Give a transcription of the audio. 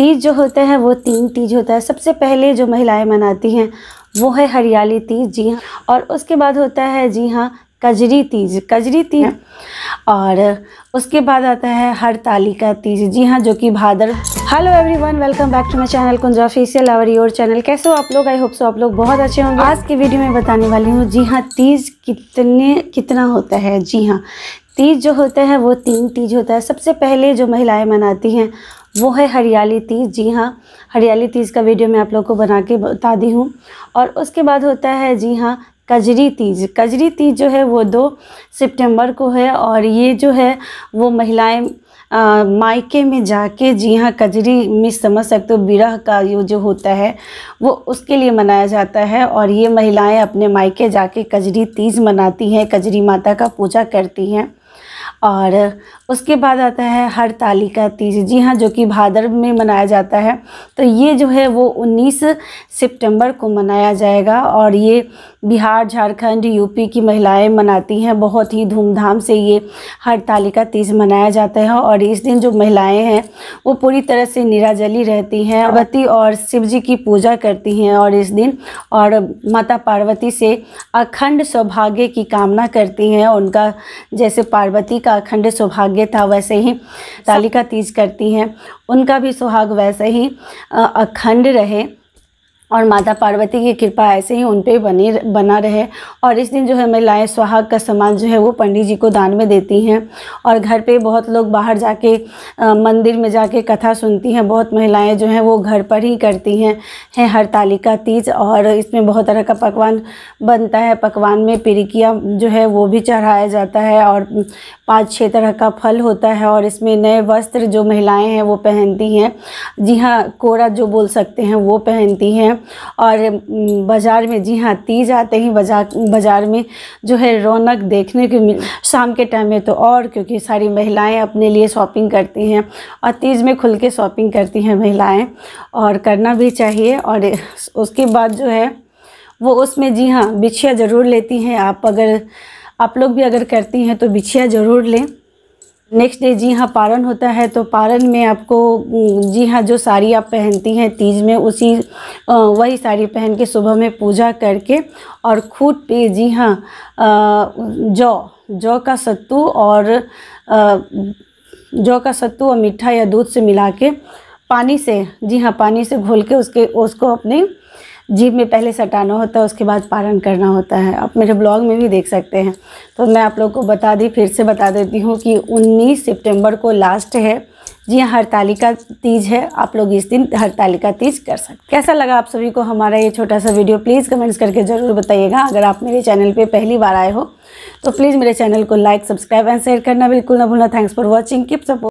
तीज जो होता है वो तीन तीज होता है सबसे पहले जो महिलाएं मनाती हैं वो है हरियाली तीज जी हाँ और उसके बाद होता है जी हाँ कजरी तीज कजरी तीज हाँ। और उसके बाद आता है हर ताली का तीज जी हाँ जो कि भादर hello everyone welcome back to my channel Kunja official our your channel कैसे हो आप लोग आई होप सो आप लोग बहुत अच्छे होंगे आज की वीडियो में बताने वाली हूँ जी हाँ तीज कितने कितना होता है जी हाँ तीज जो होता है वो तीन तीज होता है सबसे पहले जो महिलाएं मनाती हैं वो है हरियाली तीज जी हाँ हरियाली तीज का वीडियो मैं आप लोग को बना के बता दी हूँ और उसके बाद होता है जी हाँ कजरी तीज कजरी तीज जो है वो दो सितंबर को है और ये जो है वो महिलाएं मायके में जाके जी हाँ कजरी में समझ सकते हो बिरह का ये जो होता है वो उसके लिए मनाया जाता है और ये महिलाएं अपने मायके जाके कजरी तीज मनाती हैं कजरी माता का पूजा करती हैं और उसके बाद आता है ताली का तीज जी हाँ जो कि भादर में मनाया जाता है तो ये जो है वो 19 सितंबर को मनाया जाएगा और ये बिहार झारखंड यूपी की महिलाएं मनाती हैं बहुत ही धूमधाम से ये हड़तालिका तीज मनाया जाता है और इस दिन जो महिलाएं हैं वो पूरी तरह से निराजली रहती हैं पार्वती और शिव जी की पूजा करती हैं और इस दिन और माता पार्वती से अखंड सौभाग्य की कामना करती हैं उनका जैसे पार्वती का अखंड सौभाग्य था वैसे ही तालिका तीज करती हैं उनका भी सुहाग वैसे ही अखंड रहे और माता पार्वती की कृपा ऐसे ही उन पर बनी बना रहे और इस दिन जो है महिलाएँ सुहाग का सामान जो है वो पंडित जी को दान में देती हैं और घर पे बहुत लोग बाहर जाके आ, मंदिर में जाके कथा सुनती हैं बहुत महिलाएं जो हैं वो घर पर ही करती हैं हैं हरतालिका तीज और इसमें बहुत तरह का पकवान बनता है पकवान में पिरिकिया जो है वो भी चढ़ाया जाता है और पाँच छः तरह का फल होता है और इसमें नए वस्त्र जो महिलाएँ हैं वो पहनती हैं जी हाँ कोरा जो बोल सकते हैं वो पहनती हैं और बाज़ार में जी हाँ तीज आते ही बाजार बाज़ार में जो है रौनक देखने को मिल शाम के टाइम में तो और क्योंकि सारी महिलाएं अपने लिए शॉपिंग करती हैं और तीज में खुल के शॉपिंग करती हैं महिलाएं और करना भी चाहिए और उसके बाद जो है वो उसमें जी हाँ बिछिया ज़रूर लेती हैं आप अगर आप लोग भी अगर करती हैं तो बिछिया ज़रूर लें नेक्स्ट डे जी हाँ पारण होता है तो पारण में आपको जी हाँ जो साड़ी आप पहनती हैं तीज में उसी वही साड़ी पहन के सुबह में पूजा करके और खूट पे जी हाँ जौ जौ का सत्तू और जौ का सत्तू और मीठा या दूध से मिला के पानी से जी हाँ पानी से घोल के उसके उसको अपने जीभ में पहले सटाना होता है उसके बाद पारण करना होता है आप मेरे ब्लॉग में भी देख सकते हैं तो मैं आप लोग को बता दी फिर से बता देती हूँ कि 19 सितंबर को लास्ट है जी हाँ तालिका तीज है आप लोग इस दिन तालिका तीज कर सकते कैसा लगा आप सभी को हमारा ये छोटा सा वीडियो प्लीज़ कमेंट्स करके ज़रूर बताइएगा अगर आप मेरे चैनल पे पहली बार आए हो तो प्लीज़ मेरे चैनल को लाइक सब्सक्राइब एंड शेयर करना बिल्कुल ना भूलना thanks for watching keep support